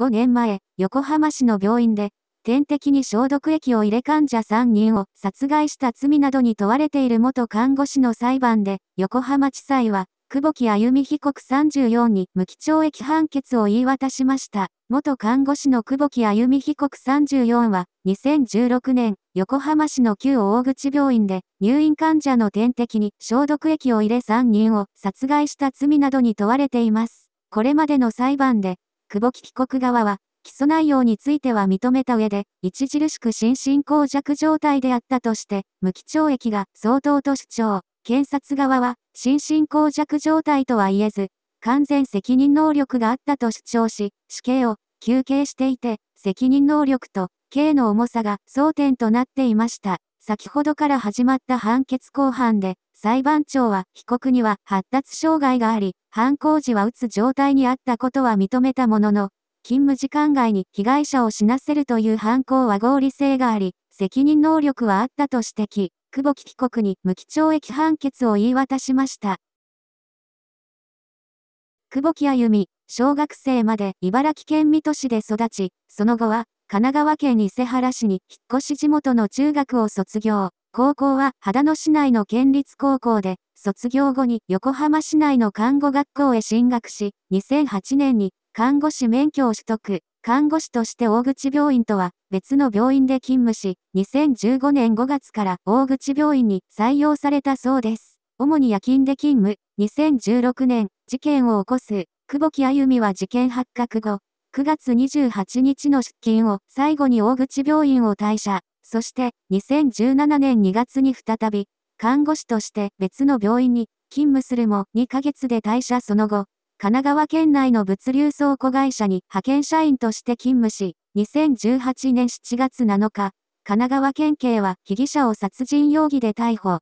5年前、横浜市の病院で、点滴に消毒液を入れ患者3人を殺害した罪などに問われている元看護師の裁判で、横浜地裁は、久保木歩被告34に無期懲役判決を言い渡しました。元看護師の久保木歩被告34は、2016年、横浜市の旧大口病院で、入院患者の点滴に消毒液を入れ3人を殺害した罪などに問われています。これまでの裁判で、久保木被告側は、起訴内容については認めた上で、著しく心神耗弱状態であったとして、無期懲役が相当と主張。検察側は、心神耗弱状態とは言えず、完全責任能力があったと主張し、死刑を求刑していて、責任能力と刑の重さが争点となっていました。先ほどから始まった判決公判で、裁判長は被告には発達障害があり、犯行時はうつ状態にあったことは認めたものの、勤務時間外に被害者を死なせるという犯行は合理性があり、責任能力はあったと指摘、久保木被告に無期懲役判決を言い渡しました。久保木歩美、小学生まで茨城県水戸市で育ち、その後は神奈川県伊勢原市に引っ越し地元の中学を卒業。高校は秦野市内の県立高校で、卒業後に横浜市内の看護学校へ進学し、2008年に看護師免許を取得。看護師として大口病院とは別の病院で勤務し、2015年5月から大口病院に採用されたそうです。主に夜勤で勤務。2016年、事件を起こす。久保木あゆみは事件発覚後、9月28日の出勤を最後に大口病院を退社、そして2017年2月に再び、看護師として別の病院に勤務するも2ヶ月で退社その後、神奈川県内の物流倉庫会社に派遣社員として勤務し、2018年7月7日、神奈川県警は被疑者を殺人容疑で逮捕。